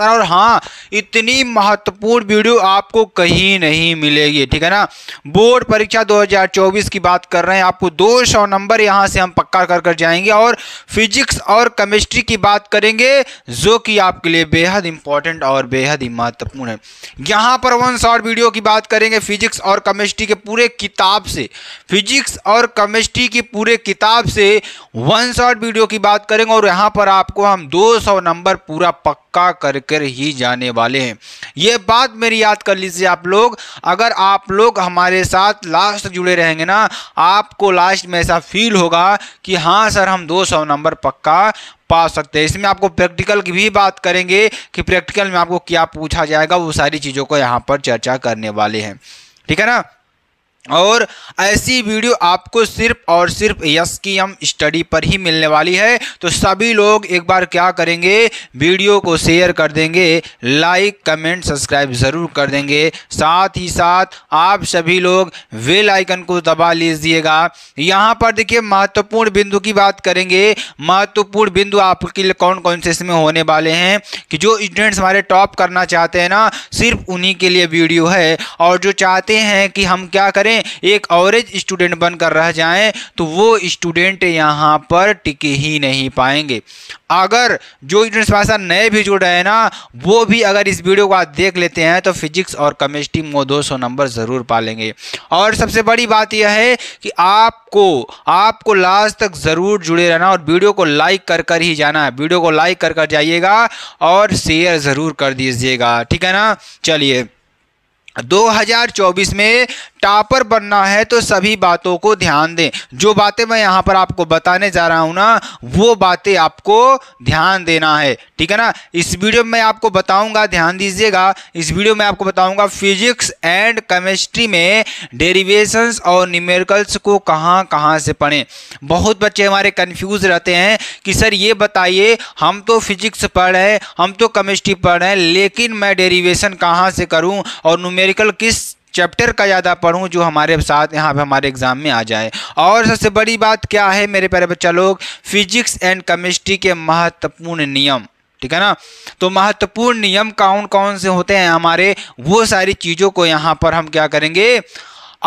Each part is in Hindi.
और हाँ इतनी महत्वपूर्ण वीडियो आपको कहीं नहीं मिलेगी ठीक है ना बोर्ड परीक्षा 2024 की बात कर रहे हैं आपको 200 नंबर यहां से हम पक्का कर कर जाएंगे और फिजिक्स और केमिस्ट्री की बात करेंगे जो कि आपके लिए बेहद इंपॉर्टेंट और बेहद ही महत्वपूर्ण है यहां पर वन शॉर्ट वीडियो की बात करेंगे फिजिक्स और केमिस्ट्री के पूरे किताब से फिजिक्स और केमिस्ट्री की पूरे किताब से वन शॉर्ट वीडियो की बात करेंगे और यहाँ पर आपको हम 200 नंबर पूरा पक्का कर कर ही जाने वाले वाले हैं ये बात मेरी याद कर लीजिए आप लोग अगर आप लोग हमारे साथ लास्ट तक जुड़े रहेंगे ना आपको लास्ट में ऐसा फील होगा कि हाँ सर हम 200 नंबर पक्का पा सकते हैं इसमें आपको प्रैक्टिकल की भी बात करेंगे कि प्रैक्टिकल में आपको क्या पूछा जाएगा वो सारी चीज़ों को यहाँ पर चर्चा करने वाले हैं ठीक है ना और ऐसी वीडियो आपको सिर्फ और सिर्फ यस की एम स्टडी पर ही मिलने वाली है तो सभी लोग एक बार क्या करेंगे वीडियो को शेयर कर देंगे लाइक कमेंट सब्सक्राइब ज़रूर कर देंगे साथ ही साथ आप सभी लोग वेल आइकन को दबा लीजिएगा यहाँ पर देखिए महत्वपूर्ण बिंदु की बात करेंगे महत्वपूर्ण बिंदु आपके लिए कौन कौन से इसमें होने वाले हैं कि जो स्टूडेंट्स हमारे टॉप करना चाहते हैं ना सिर्फ उन्हीं के लिए वीडियो है और जो चाहते हैं कि हम क्या करें करें एक औरेज स्टूडेंट बनकर रह जाएं तो वो स्टूडेंट यहाँ पर टिक ही नहीं पाएंगे अगर जो स्टूडेंट्स हमारे साथ नए भी जुड़ रहे हैं ना वो भी अगर इस वीडियो को आप देख लेते हैं तो फिजिक्स और केमिस्ट्री में दो सौ नंबर ज़रूर पालेंगे और सबसे बड़ी बात यह है कि आपको आपको लास्ट तक ज़रूर जुड़े रहना और वीडियो को लाइक कर कर ही जाना है वीडियो को लाइक कर कर जाइएगा और शेयर ज़रूर कर दीजिएगा ठीक है ना चलिए 2024 में टॉपर बनना है तो सभी बातों को ध्यान दें जो बातें मैं यहाँ पर आपको बताने जा रहा हूँ ना वो बातें आपको ध्यान देना है ठीक है ना इस वीडियो में आपको बताऊँगा ध्यान दीजिएगा इस वीडियो में आपको बताऊँगा फिजिक्स एंड केमिस्ट्री में डेरिवेशंस और न्यूमेरिकल्स को कहाँ कहाँ से पढ़ें बहुत बच्चे हमारे कन्फ्यूज़ रहते हैं कि सर ये बताइए हम तो फिजिक्स पढ़ रहे हम तो केमिस्ट्री पढ़ रहे हैं लेकिन मैं डेरीवेशन कहाँ से करूँ और न्यूमेर न्यूमेरिकल किस चैप्टर का ज़्यादा पढ़ूँ जो हमारे साथ यहाँ पे हमारे एग्ज़ाम में आ जाए और सबसे बड़ी बात क्या है मेरे प्यारे बच्चा लोग फिजिक्स एंड केमिस्ट्री के महत्वपूर्ण नियम ठीक है ना तो महत्वपूर्ण नियम कौन कौन से होते हैं हमारे वो सारी चीज़ों को यहाँ पर हम क्या करेंगे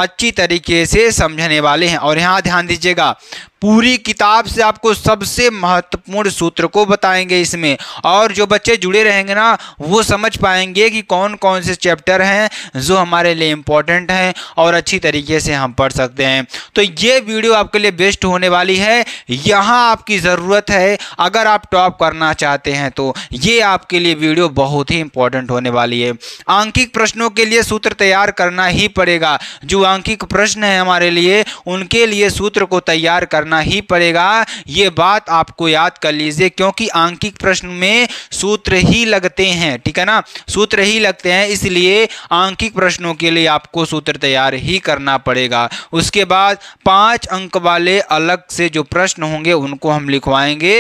अच्छी तरीके से समझने वाले हैं और यहाँ ध्यान दीजिएगा पूरी किताब से आपको सबसे महत्वपूर्ण सूत्र को बताएंगे इसमें और जो बच्चे जुड़े रहेंगे ना वो समझ पाएंगे कि कौन कौन से चैप्टर हैं जो हमारे लिए इम्पॉर्टेंट हैं और अच्छी तरीके से हम पढ़ सकते हैं तो ये वीडियो आपके लिए बेस्ट होने वाली है यहाँ आपकी ज़रूरत है अगर आप टॉप करना चाहते हैं तो ये आपके लिए वीडियो बहुत ही इंपॉर्टेंट होने वाली है आंकिक प्रश्नों के लिए सूत्र तैयार करना ही पड़ेगा जो आंकिक प्रश्न है हमारे लिए उनके लिए सूत्र को तैयार करना ही पड़ेगा ये बात आपको याद कर लीजिए क्योंकि आंकिक प्रश्न में सूत्र ही लगते हैं ठीक है ना सूत्र ही लगते हैं इसलिए आंकिक प्रश्नों के लिए आपको सूत्र तैयार ही करना पड़ेगा उसके बाद पांच अंक वाले अलग से जो प्रश्न होंगे उनको हम लिखवाएंगे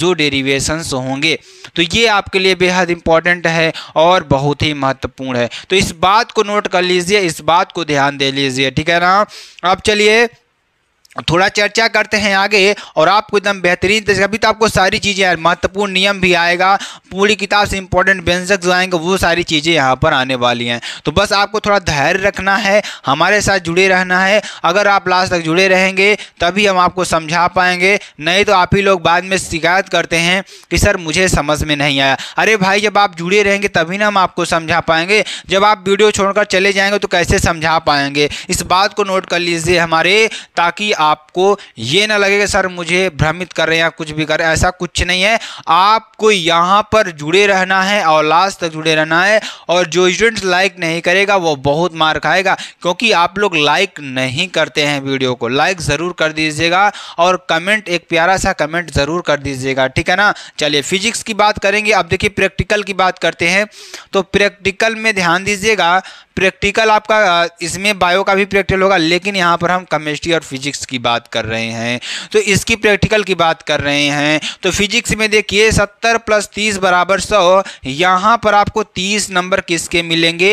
जो डेरिवेशंस होंगे तो ये आपके लिए बेहद इंपॉर्टेंट है और बहुत ही महत्वपूर्ण है तो इस बात को नोट कर लीजिए इस बात को ध्यान दे लीजिए ठीक है ना अब चलिए थोड़ा चर्चा करते हैं आगे और आपको एकदम बेहतरीन अभी तो आपको सारी चीज़ें यार महत्वपूर्ण नियम भी आएगा पूरी किताब से इंपॉर्टेंट व्यंजक जो आएंगे वो सारी चीज़ें यहाँ पर आने वाली हैं तो बस आपको थोड़ा धैर्य रखना है हमारे साथ जुड़े रहना है अगर आप लास्ट तक जुड़े रहेंगे तभी हम आपको समझा पाएंगे नहीं तो आप ही लोग बाद में शिकायत करते हैं कि सर मुझे समझ में नहीं आया अरे भाई जब आप जुड़े रहेंगे तभी ना हम आपको समझा पाएंगे जब आप वीडियो छोड़कर चले जाएंगे तो कैसे समझा पाएंगे इस बात को नोट कर लीजिए हमारे ताकि आप आपको ये ना लगे कि सर मुझे भ्रमित कर रहे हैं या कुछ भी कर रहे हैं ऐसा कुछ नहीं है आपको यहाँ पर जुड़े रहना है और लास्ट तक जुड़े रहना है और जो स्टूडेंट्स लाइक नहीं करेगा वो बहुत मार खाएगा क्योंकि आप लोग लाइक नहीं करते हैं वीडियो को लाइक ज़रूर कर दीजिएगा और कमेंट एक प्यारा सा कमेंट ज़रूर कर दीजिएगा ठीक है ना चलिए फिजिक्स की बात करेंगे अब देखिए प्रैक्टिकल की बात करते हैं तो प्रैक्टिकल में ध्यान दीजिएगा प्रैक्टिकल आपका इसमें बायो का भी प्रैक्टिकल होगा लेकिन यहाँ पर हम केमिस्ट्री और फिजिक्स की की बात कर रहे हैं तो इसकी प्रैक्टिकल की बात कर रहे हैं तो फिजिक्स में देखिए सत्तर प्लस तीस बराबर सौ यहाँ पर आपको तीस नंबर किसके मिलेंगे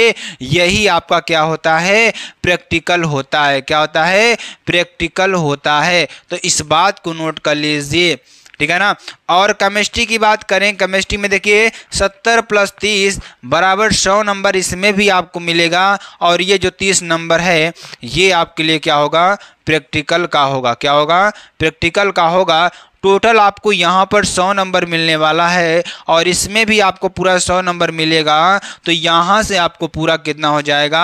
यही आपका क्या होता है प्रैक्टिकल होता है क्या होता है प्रैक्टिकल होता है तो इस बात को नोट कर लीजिए ठीक है ना और केमिस्ट्री की बात करें केमिस्ट्री में देखिए सत्तर प्लस तीस बराबर सौ नंबर इसमें भी आपको मिलेगा और ये जो तीस नंबर है ये आपके लिए क्या होगा प्रैक्टिकल का होगा क्या होगा प्रैक्टिकल का होगा टोटल आपको यहाँ पर सौ नंबर मिलने वाला है और इसमें भी आपको पूरा सौ नंबर मिलेगा तो यहाँ से आपको पूरा कितना हो जाएगा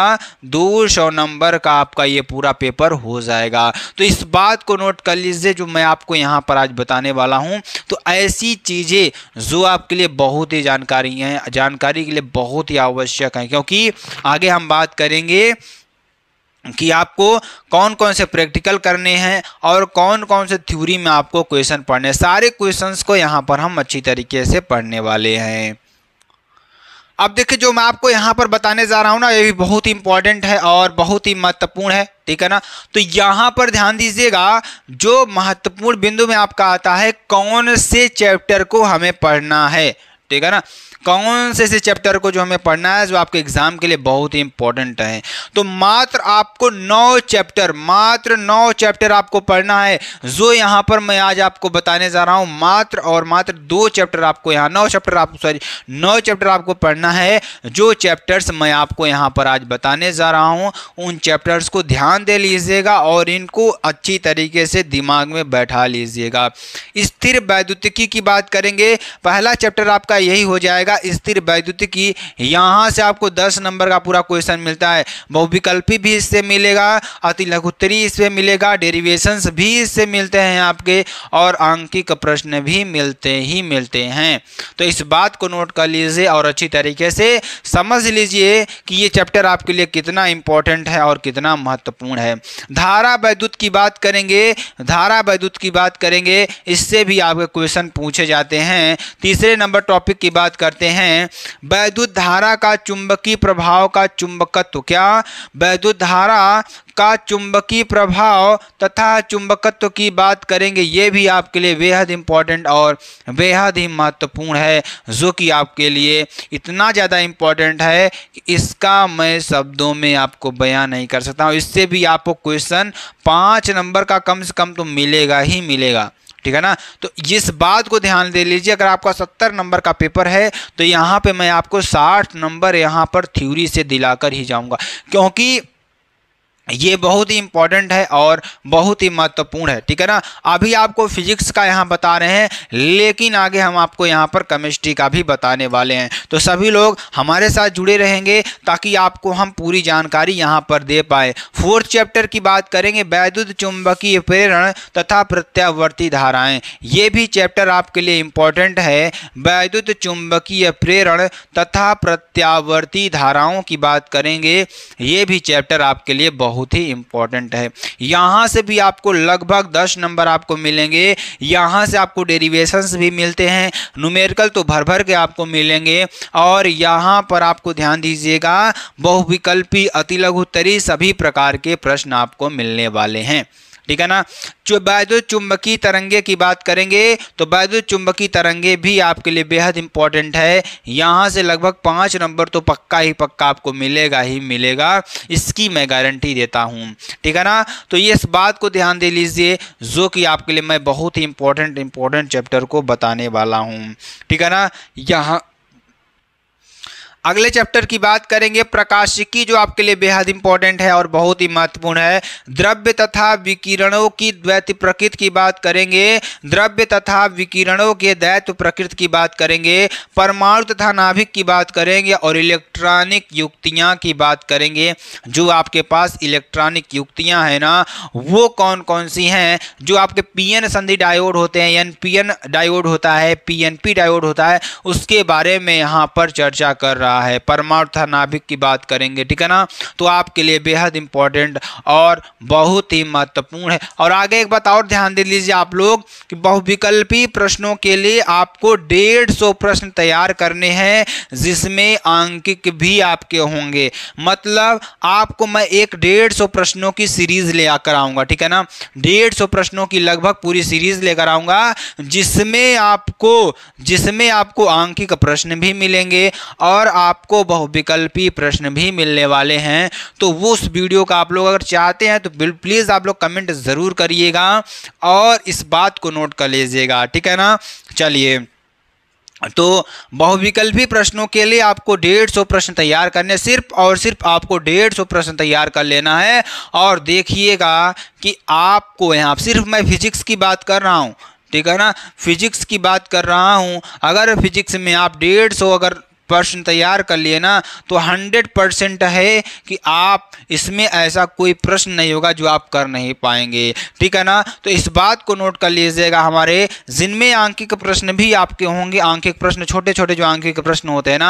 दो सौ नंबर का आपका ये पूरा पेपर हो जाएगा तो इस बात को नोट कर लीजिए जो मैं आपको यहाँ पर आज बताने वाला हूँ तो ऐसी चीज़ें जो आपके लिए बहुत ही जानकारी हैं जानकारी के लिए बहुत ही आवश्यक हैं क्योंकि आगे हम बात करेंगे कि आपको कौन कौन से प्रैक्टिकल करने हैं और कौन कौन से थ्योरी में आपको क्वेश्चन पढ़ने सारे क्वेश्चंस को यहाँ पर हम अच्छी तरीके से पढ़ने वाले हैं अब देखिए जो मैं आपको यहाँ पर बताने जा रहा हूँ ना ये भी बहुत ही इंपॉर्टेंट है और बहुत ही महत्वपूर्ण है ठीक है ना तो यहाँ पर ध्यान दीजिएगा जो महत्वपूर्ण बिंदु में आपका आता है कौन से चैप्टर को हमें पढ़ना है ठीक है ना कौन से ऐसे चैप्टर को जो हमें पढ़ना है जो आपके एग्जाम के लिए बहुत ही इंपॉर्टेंट है तो मात्र आपको नौ चैप्टर मात्र नौ चैप्टर आपको पढ़ना है जो यहाँ पर मैं आज आपको बताने जा रहा हूँ मात्र और मात्र दो चैप्टर आपको यहाँ नौ चैप्टर आपको सॉरी नौ चैप्टर आपको पढ़ना है जो चैप्टर्स मैं आपको यहाँ पर आज बताने जा रहा हूँ उन चैप्टर्स को ध्यान दे लीजिएगा और इनको अच्छी तरीके से दिमाग में बैठा लीजिएगा स्थिर वैद्युतिकी की बात करेंगे पहला चैप्टर आपका यही हो जाएगा जाएगा स्थिर वैद्युत की यहाँ से आपको दस नंबर का पूरा क्वेश्चन मिलता है बहुविकल्पी भी इससे मिलेगा अति लघुतरी इससे मिलेगा डेरिवेशंस भी इससे मिलते हैं आपके और आंकिक प्रश्न भी मिलते ही मिलते हैं तो इस बात को नोट कर लीजिए और अच्छी तरीके से समझ लीजिए कि ये चैप्टर आपके लिए कितना इंपॉर्टेंट है और कितना महत्वपूर्ण है धारा वैद्युत की बात करेंगे धारा वैद्युत की बात करेंगे इससे भी आपके क्वेश्चन पूछे जाते हैं तीसरे नंबर टॉपिक की बात करते कहते हैं वैद्युत धारा का चुंबकीय प्रभाव का चुंबकत्व क्या वैद्युत धारा का चुंबकीय प्रभाव तथा चुंबकत्व की बात करेंगे ये भी आपके लिए बेहद इम्पॉर्टेंट और बेहद ही महत्वपूर्ण है जो कि आपके लिए इतना ज़्यादा इम्पॉर्टेंट है कि इसका मैं शब्दों में आपको बयान नहीं कर सकता हूँ इससे भी आपको क्वेश्चन पाँच नंबर का कम से कम तो मिलेगा ही मिलेगा ठीक है ना तो इस बात को ध्यान दे लीजिए अगर आपका सत्तर नंबर का पेपर है तो यहाँ पे मैं आपको साठ नंबर यहाँ पर थ्योरी से दिलाकर ही जाऊँगा क्योंकि ये बहुत ही इंपॉर्टेंट है और बहुत ही महत्वपूर्ण है ठीक है ना अभी आपको फिजिक्स का यहाँ बता रहे हैं लेकिन आगे हम आपको यहाँ पर केमिस्ट्री का भी बताने वाले हैं तो सभी लोग हमारे साथ जुड़े रहेंगे ताकि आपको हम पूरी जानकारी यहाँ पर दे पाए फोर्थ चैप्टर की बात करेंगे वैद्युत चुंबकीय प्रेरण तथा प्रत्यावर्ती धाराएँ ये भी चैप्टर आपके लिए इम्पॉर्टेंट है वैद्युत चुंबकीय प्रेरण तथा प्रत्यावर्ती धाराओं की बात करेंगे ये भी चैप्टर आपके लिए बहुत बहुत ही इंपॉर्टेंट है यहां से भी आपको लगभग दस नंबर आपको मिलेंगे यहां से आपको डेरिवेशंस भी मिलते हैं नुमेरिकल तो भर भर के आपको मिलेंगे और यहां पर आपको ध्यान दीजिएगा बहुविकल्पी अति लघुतरी सभी प्रकार के प्रश्न आपको मिलने वाले हैं ठीक है ना बैद्युत चुंबकीय तरंगे की बात करेंगे तो बैद्युत चुंबकीय तरंगे भी आपके लिए बेहद इंपॉर्टेंट है यहाँ से लगभग पाँच नंबर तो पक्का ही पक्का आपको मिलेगा ही मिलेगा इसकी मैं गारंटी देता हूँ ठीक है ना तो ये इस बात को ध्यान दे लीजिए जो कि आपके लिए मैं बहुत ही इंपॉर्टेंट इंपॉर्टेंट चैप्टर को बताने वाला हूँ ठीक है ना यहाँ अगले चैप्टर की बात करेंगे प्रकाशिकी जो आपके लिए बेहद इंपॉर्टेंट है और बहुत ही महत्वपूर्ण है द्रव्य तथा विकिरणों की द्वैत प्रकृति की बात करेंगे द्रव्य तथा विकिरणों के द्वैत प्रकृति की बात करेंगे परमाणु तथा नाभिक की बात करेंगे और इलेक्ट्रॉनिक युक्तियाँ की बात करेंगे जो आपके पास इलेक्ट्रॉनिक युक्तियाँ हैं ना वो कौन कौन सी हैं जो आपके पी संधि डायोड होते हैं एन पी डायोड होता है पी डायोड होता है उसके बारे में यहाँ पर चर्चा कर रहा रहा है परमाणु तथा नाभिक की बात करेंगे ठीक है ना तो आपके लिए बेहद इंपॉर्टेंट और बहुत ही महत्वपूर्ण है और आगे एक बात और ध्यान दे लीजिए आप लोग कि बहुविकल्पी प्रश्नों के लिए आपको डेढ़ सौ प्रश्न तैयार करने हैं जिसमें आंकिक भी आपके होंगे मतलब आपको मैं एक डेढ़ सौ प्रश्नों की सीरीज ले आकर आऊँगा ठीक है ना डेढ़ सौ प्रश्नों की लगभग पूरी सीरीज लेकर आऊँगा जिसमें आपको जिसमें आपको आंकिक प्रश्न भी मिलेंगे और आपको बहुविकल्पी प्रश्न भी मिलने वाले हैं तो वो उस वीडियो का आप लोग अगर चाहते हैं तो प्लीज़ आप लोग कमेंट ज़रूर करिएगा और इस बात को नोट कर लीजिएगा ठीक है ना चलिए तो बहुविकल्पी प्रश्नों के लिए आपको डेढ़ सौ प्रश्न तैयार करने सिर्फ और सिर्फ आपको डेढ़ सौ प्रश्न तैयार कर लेना है और देखिएगा कि आपको यहाँ सिर्फ मैं फिजिक्स की बात कर रहा हूँ ठीक है ना फिजिक्स की बात कर रहा हूँ अगर फिजिक्स में आप डेढ़ सौ अगर प्रश्न तैयार कर लिए ना तो हंड्रेड परसेंट है कि आप इसमें ऐसा कोई प्रश्न नहीं होगा जो आप कर नहीं पाएंगे ठीक है ना तो इस बात को नोट कर लीजिएगा हमारे जिनमें आंकिक प्रश्न भी आपके होंगे आंकिक प्रश्न छोटे छोटे जो आंकिक प्रश्न होते हैं ना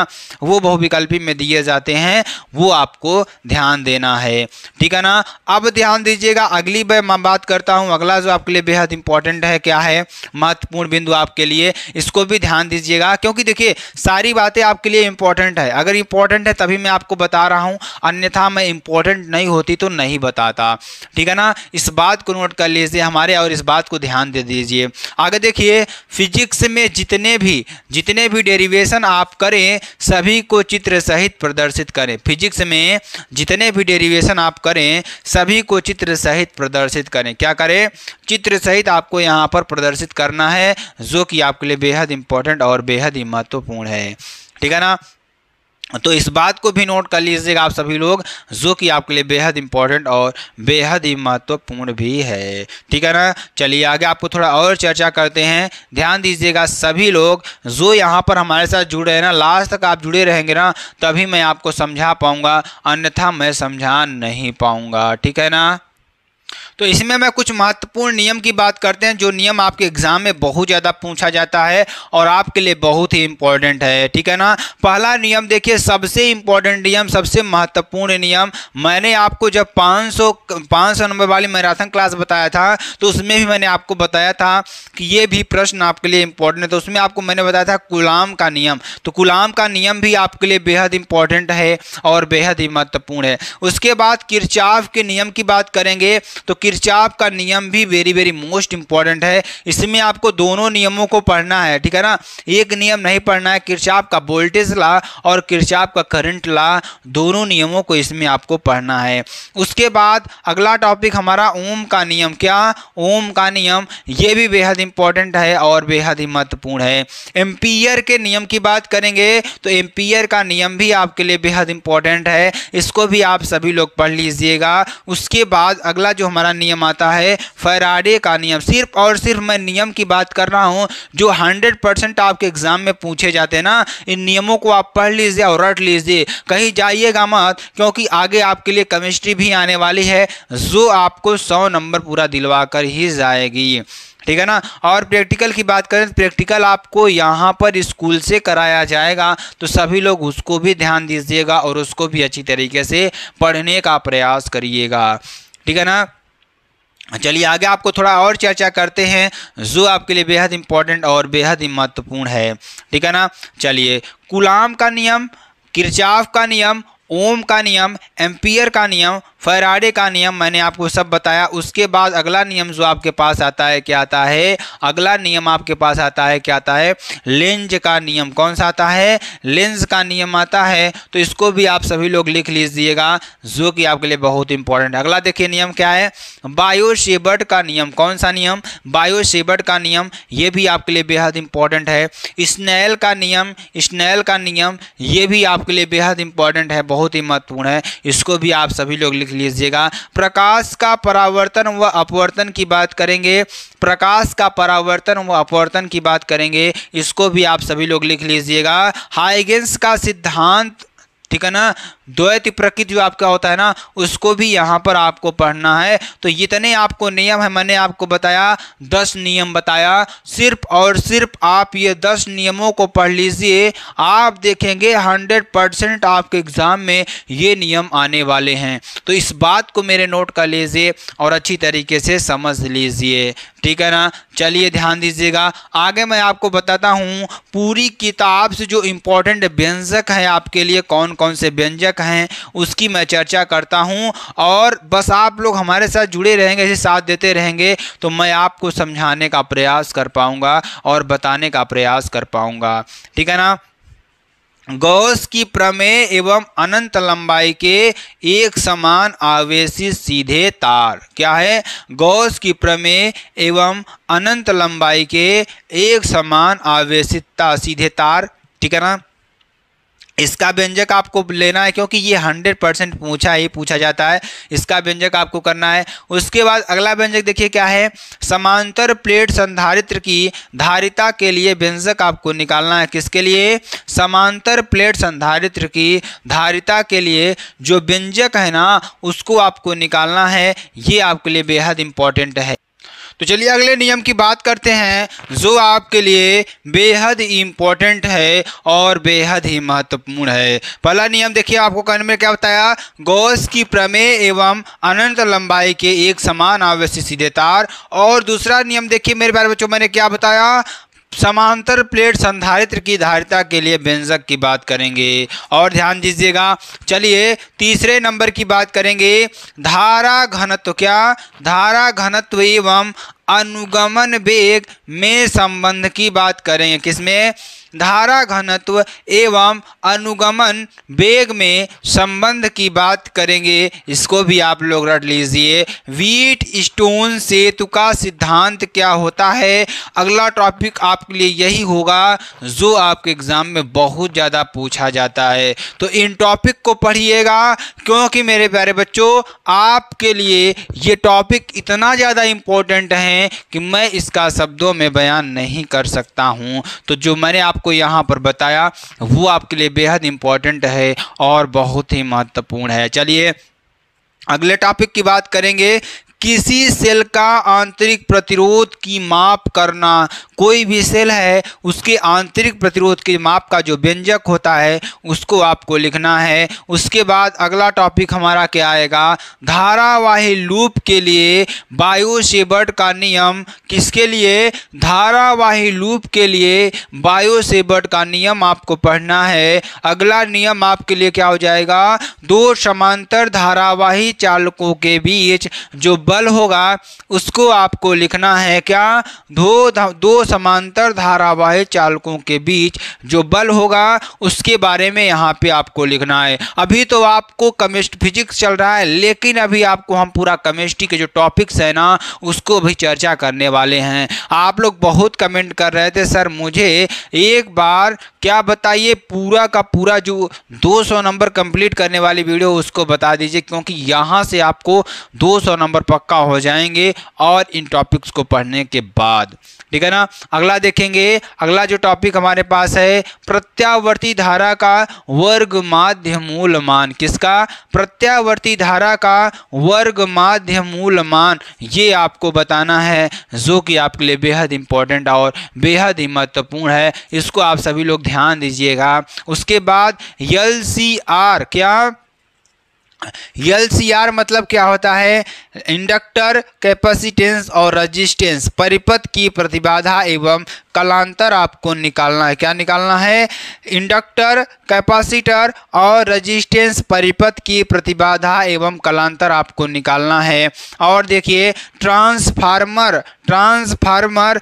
वो बहुविकल्पी में दिए जाते हैं वो आपको ध्यान देना है ठीक है ना अब ध्यान दीजिएगा अगली मैं बात करता हूँ अगला जो आपके लिए बेहद इंपॉर्टेंट है क्या है महत्वपूर्ण बिंदु आपके लिए इसको भी ध्यान दीजिएगा क्योंकि देखिए सारी बातें आपके लिए इंपॉर्टेंट है अगर इंपॉर्टेंट है तभी मैं आपको बता रहा हूँ अन्यथा मैं इंपॉर्टेंट नहीं होती तो नहीं बताता ठीक है ना इस बात को नोट कर लीजिए हमारे और इस बात को ध्यान दे दीजिए आगे देखिए फिजिक्स में जितने भी जितने भी डेरिवेशन आप करें सभी को चित्र सहित प्रदर्शित करें फिजिक्स में जितने भी डेरिवेशन आप करें सभी को चित्र सहित प्रदर्शित करें क्या करें चित्र सहित आपको यहाँ पर प्रदर्शित करना है जो कि आपके लिए बेहद इंपॉर्टेंट और बेहद ही महत्वपूर्ण है ठीक है ना तो इस बात को भी नोट कर लीजिएगा आप सभी लोग जो कि आपके लिए बेहद इंपॉर्टेंट और बेहद ही महत्वपूर्ण भी है ठीक है ना चलिए आगे आपको थोड़ा और चर्चा करते हैं ध्यान दीजिएगा सभी लोग जो यहाँ पर हमारे साथ जुड़े हैं ना लास्ट तक आप जुड़े रहेंगे ना तभी मैं आपको समझा पाऊँगा अन्यथा मैं समझा नहीं पाऊँगा ठीक है ना तो इसमें मैं कुछ महत्वपूर्ण नियम की बात करते हैं जो नियम आपके एग्जाम में बहुत ज़्यादा पूछा जाता है और आपके लिए बहुत ही इंपॉर्टेंट है ठीक है ना पहला नियम देखिए सबसे इंपॉर्टेंट नियम सबसे महत्वपूर्ण नियम मैंने आपको जब 500 500 नंबर वाली मैराथन क्लास बताया था तो उसमें भी मैंने आपको बताया था कि ये भी प्रश्न आपके लिए इंपॉर्टेंट है तो उसमें आपको मैंने बताया था गुलाम का नियम तो गुलाम का नियम भी आपके लिए बेहद इंपॉर्टेंट है और बेहद ही महत्वपूर्ण है उसके बाद किरचाव के नियम की बात करेंगे तो किरचाप का नियम भी वेरी वेरी मोस्ट इंपॉर्टेंट है इसमें आपको दोनों नियमों को पढ़ना है ठीक है ना एक नियम नहीं पढ़ना है किरचाप का वोल्टेज ला और किरचाप का करंट ला दोनों नियमों को इसमें आपको पढ़ना है उसके बाद अगला टॉपिक हमारा ओम का नियम क्या ओम का नियम ये भी बेहद इंपॉर्टेंट है और बेहद ही महत्वपूर्ण है एम्पियर के नियम की बात करेंगे तो एम्पियर का नियम भी आपके लिए बेहद इंपॉर्टेंट है इसको भी आप सभी लोग पढ़ लीजिएगा उसके बाद अगला जो हमारा नियम आता है फराडे का नियम सिर्फ और सिर्फ मैं नियम की बात कर रहा हूँ जो हंड्रेड परसेंट आपके एग्ज़ाम में पूछे जाते हैं ना इन नियमों को आप पढ़ लीजिए और रट लीजिए कहीं जाइएगा मत क्योंकि आगे आपके लिए केमिस्ट्री भी आने वाली है जो आपको सौ नंबर पूरा दिलवा कर ही जाएगी ठीक है ना और प्रैक्टिकल की बात करें तो प्रैक्टिकल आपको यहाँ पर स्कूल से कराया जाएगा तो सभी लोग उसको भी ध्यान दीजिएगा और उसको भी अच्छी तरीके से पढ़ने का प्रयास करिएगा ठीक है ना चलिए आगे आपको थोड़ा और चर्चा करते हैं जो आपके लिए बेहद इंपॉर्टेंट और बेहद ही महत्वपूर्ण है ठीक है ना चलिए कुलाम का नियम किरचाव का नियम ओम का नियम एम्पियर का नियम फराडे का नियम मैंने आपको सब बताया उसके बाद अगला नियम जो आपके पास आता है क्या आता है अगला नियम आपके पास आता है क्या आता है लेंज का नियम कौन सा आता है लेंज का नियम आता है तो इसको भी आप सभी लोग लिख लीजिएगा जो कि आपके लिए बहुत इंपॉर्टेंट है अगला देखिए नियम क्या है बायोशेबर्ट का नियम कौन सा नियम बायोशेबर्ट का नियम ये भी आपके लिए बेहद इंपॉर्टेंट है स्नैल का नियम स्नैल का नियम ये भी आपके लिए बेहद इंपॉर्टेंट है बहुत ही महत्वपूर्ण है इसको भी आप सभी लोग लिख लिख लीजिएगा प्रकाश का परावर्तन व अपवर्तन की बात करेंगे प्रकाश का परावर्तन व अपवर्तन की बात करेंगे इसको भी आप सभी लोग लिख लीजिएगा हाइगेंस का सिद्धांत ठीक है ना द्वैत प्रकृत जो आपका होता है ना उसको भी यहाँ पर आपको पढ़ना है तो इतने आपको नियम है मैंने आपको बताया दस नियम बताया सिर्फ और सिर्फ आप ये दस नियमों को पढ़ लीजिए आप देखेंगे हंड्रेड परसेंट आपके एग्ज़ाम में ये नियम आने वाले हैं तो इस बात को मेरे नोट कर लीजिए और अच्छी तरीके से समझ लीजिए ठीक है ना चलिए ध्यान दीजिएगा आगे मैं आपको बताता हूँ पूरी किताब से जो इम्पोर्टेंट व्यंजक हैं आपके लिए कौन कौन से व्यंजक हैं उसकी मैं चर्चा करता हूँ और बस आप लोग हमारे साथ जुड़े रहेंगे ऐसे साथ देते रहेंगे तो मैं आपको समझाने का प्रयास कर पाऊँगा और बताने का प्रयास कर पाऊँगा ठीक है ना गौस की प्रमेय एवं अनंत लंबाई के एक समान आवेशी सीधे तार क्या है गौस की प्रमेय एवं अनंत लंबाई के एक समान आवेशित सीधे तार ठीक है ना इसका व्यंजक आपको लेना है क्योंकि ये हंड्रेड परसेंट पूछा ही पूछा जाता है इसका व्यंजक आपको करना है उसके बाद अगला व्यंजक देखिए क्या है समांतर प्लेट संधारित्र की धारिता के लिए व्यंजक आपको निकालना है किसके लिए समांतर प्लेट संधारित्र की धारिता के लिए जो व्यंजक है ना उसको आपको निकालना है ये आपके लिए बेहद इंपॉर्टेंट है तो चलिए अगले नियम की बात करते हैं जो आपके लिए बेहद इंपॉर्टेंट है और बेहद ही महत्वपूर्ण है पहला नियम देखिए आपको कहने में क्या बताया गौस की प्रमेय एवं अनंत लंबाई के एक समान आवश्यक सीधे तार और दूसरा नियम देखिए मेरे प्यारे बच्चों मैंने क्या बताया समांतर प्लेट संधारित्र की धारिता के लिए व्यंजक की बात करेंगे और ध्यान दीजिएगा चलिए तीसरे नंबर की बात करेंगे धारा घनत्व क्या धारा घनत्व एवं अनुगमन वेग में संबंध की बात करेंगे किसमें धारा घनत्व एवं अनुगमन वेग में संबंध की बात करेंगे इसको भी आप लोग रट लीजिए वीट स्टोन सेतु का सिद्धांत क्या होता है अगला टॉपिक आपके लिए यही होगा जो आपके एग्ज़ाम में बहुत ज़्यादा पूछा जाता है तो इन टॉपिक को पढ़िएगा क्योंकि मेरे प्यारे बच्चों आपके लिए ये टॉपिक इतना ज़्यादा इम्पोर्टेंट है कि मैं इसका शब्दों में बयान नहीं कर सकता हूँ तो जो मैंने आप आपको यहाँ पर बताया वो आपके लिए बेहद इम्पॉर्टेंट है और बहुत ही महत्वपूर्ण है चलिए अगले टॉपिक की बात करेंगे किसी सेल का आंतरिक प्रतिरोध की माप करना कोई भी सेल है उसके आंतरिक प्रतिरोध की माप का जो व्यंजक होता है उसको आपको लिखना है उसके बाद अगला टॉपिक हमारा क्या आएगा धारावाही लूप के लिए बायोसेबर्ट का नियम किसके लिए धारावाही लूप के लिए बायोसेबर्ट का नियम आपको पढ़ना है अगला नियम आपके लिए क्या हो जाएगा दो समांतर धारावाही चालकों के बीच जो बल होगा उसको आपको लिखना है क्या दो दो समांतर धारावाहिक चालकों के बीच जो बल होगा उसके बारे में यहाँ पे आपको लिखना है अभी तो आपको केमिस्ट फिजिक्स चल रहा है लेकिन अभी आपको हम पूरा केमिस्ट्री के जो टॉपिक्स है ना उसको भी चर्चा करने वाले हैं आप लोग बहुत कमेंट कर रहे थे सर मुझे एक बार क्या बताइए पूरा का पूरा जो 200 नंबर कंप्लीट करने वाली वीडियो उसको बता दीजिए क्योंकि यहाँ से आपको 200 नंबर पक्का हो जाएंगे और इन टॉपिक्स को पढ़ने के बाद ठीक है ना अगला देखेंगे अगला जो टॉपिक हमारे पास है प्रत्यावर्ती धारा का वर्ग माध्य मूल मान किसका प्रत्यावर्ती धारा का वर्ग माध्य मूल मान ये आपको बताना है जो कि आपके लिए बेहद इंपॉर्टेंट और बेहद ही महत्वपूर्ण है इसको आप सभी लोग ध्यान दीजिएगा उसके बाद यल क्या यल मतलब क्या होता है इंडक्टर कैपेसिटेंस और रजिस्टेंस परिपथ की प्रतिबाधा एवं कलांतर आपको निकालना है क्या निकालना है इंडक्टर कैपेसिटर और रजिस्टेंस परिपथ की प्रतिबाधा एवं कलांतर आपको निकालना है और देखिए ट्रांसफार्मर ट्रांसफार्मर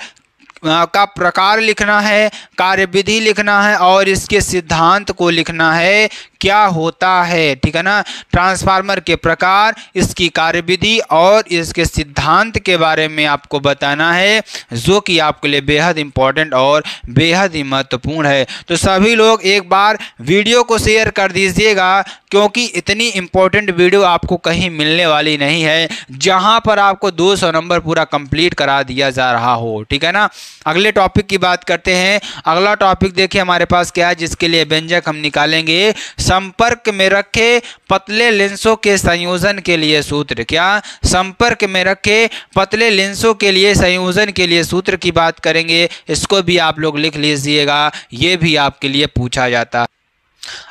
का प्रकार लिखना है कार्यविधि लिखना है और इसके सिद्धांत को लिखना है क्या होता है ठीक है ना ट्रांसफार्मर के प्रकार इसकी कार्यविधि और इसके सिद्धांत के बारे में आपको बताना है जो कि आपके लिए बेहद इंपॉर्टेंट और बेहद ही महत्वपूर्ण है तो सभी लोग एक बार वीडियो को शेयर कर दीजिएगा क्योंकि इतनी इंपॉर्टेंट वीडियो आपको कहीं मिलने वाली नहीं है जहां पर आपको 200 नंबर पूरा कंप्लीट करा दिया जा रहा हो ठीक है ना अगले टॉपिक की बात करते हैं अगला टॉपिक देखिए हमारे पास क्या है जिसके लिए व्यंजक हम निकालेंगे संपर्क में रखे पतले लेंसों के संयोजन के लिए सूत्र क्या संपर्क में रखे पतले लेंसों के लिए संयोजन के लिए सूत्र की बात करेंगे इसको भी आप लोग लिख लीजिएगा ये भी आपके लिए पूछा जाता है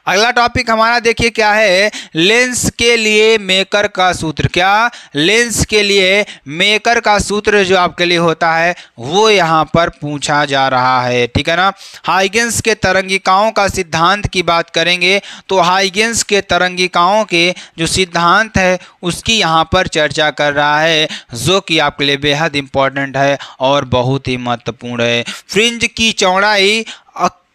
अगला टॉपिक हमारा देखिए क्या है लेंस के लिए मेकर का सूत्र क्या लेंस के लिए मेकर का सूत्र जो आपके लिए होता है वो यहाँ पर पूछा जा रहा है ठीक है ना हाइगेंस के तरंगिकाओं का सिद्धांत की बात करेंगे तो हाइगेंस के तरंगिकाओं के जो सिद्धांत है उसकी यहाँ पर चर्चा कर रहा है जो कि आपके लिए बेहद इंपॉर्टेंट है और बहुत ही महत्वपूर्ण है फ्रिंज की चौड़ाई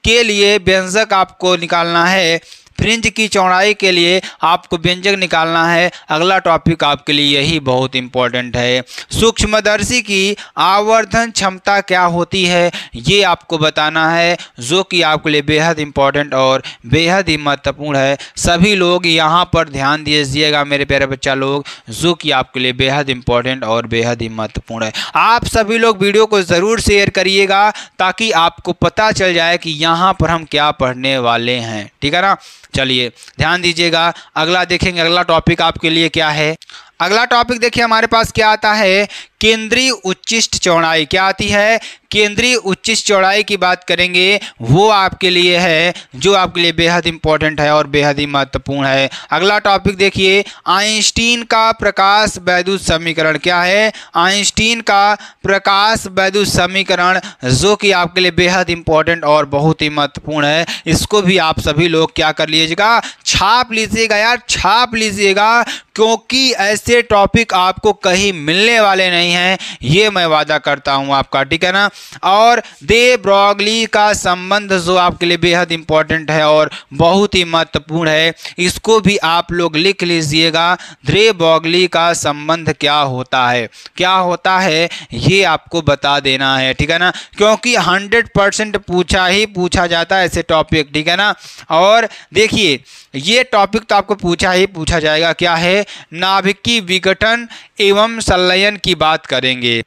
के लिए व्यंजक आपको निकालना है फ्रिंज की चौड़ाई के लिए आपको व्यंजक निकालना है अगला टॉपिक आपके लिए यही बहुत इंपॉर्टेंट है सूक्ष्मदर्शी की आवर्धन क्षमता क्या होती है ये आपको बताना है जो कि आपके लिए बेहद इंपॉर्टेंट और बेहद ही महत्वपूर्ण है सभी लोग यहाँ पर ध्यान दीजिएगा मेरे प्यारे बच्चा लोग जो कि आपके लिए बेहद इंपॉर्टेंट और बेहद ही महत्वपूर्ण है आप सभी लोग वीडियो को ज़रूर शेयर करिएगा ताकि आपको पता चल जाए कि यहाँ पर हम क्या पढ़ने वाले हैं ठीक है ना चलिए ध्यान दीजिएगा अगला देखेंगे अगला टॉपिक आपके लिए क्या है अगला टॉपिक देखिए हमारे पास क्या आता है केंद्रीय उच्चिष्ट चौड़ाई क्या आती है केंद्रीय उच्चिष्ट चौड़ाई की बात करेंगे वो आपके लिए है जो आपके लिए बेहद इंपॉर्टेंट है और बेहद ही महत्वपूर्ण है अगला टॉपिक देखिए आइंस्टीन का प्रकाश वैद्युत समीकरण क्या है आइंस्टीन का प्रकाश वैद्युत समीकरण जो कि आपके लिए बेहद इंपॉर्टेंट और बहुत ही महत्वपूर्ण है इसको भी आप सभी लोग क्या कर लीजिएगा छाप लीजिएगा यार छाप लीजिएगा क्योंकि ऐसे ऐसे टॉपिक आपको कहीं मिलने वाले नहीं हैं ये मैं वादा करता हूँ आपका ठीक है ना और दे ब्रॉगली का संबंध जो आपके लिए बेहद इंपॉर्टेंट है और बहुत ही महत्वपूर्ण है इसको भी आप लोग लिख लीजिएगा द्रे ब्रॉगली का संबंध क्या होता है क्या होता है ये आपको बता देना है ठीक है ना क्योंकि हंड्रेड परसेंट पूछा ही पूछा जाता है ऐसे टॉपिक ठीक है ना और देखिए ये टॉपिक तो आपको पूछा ही पूछा जाएगा क्या है नाभिकी विघटन एवं संलयन की बात करेंगे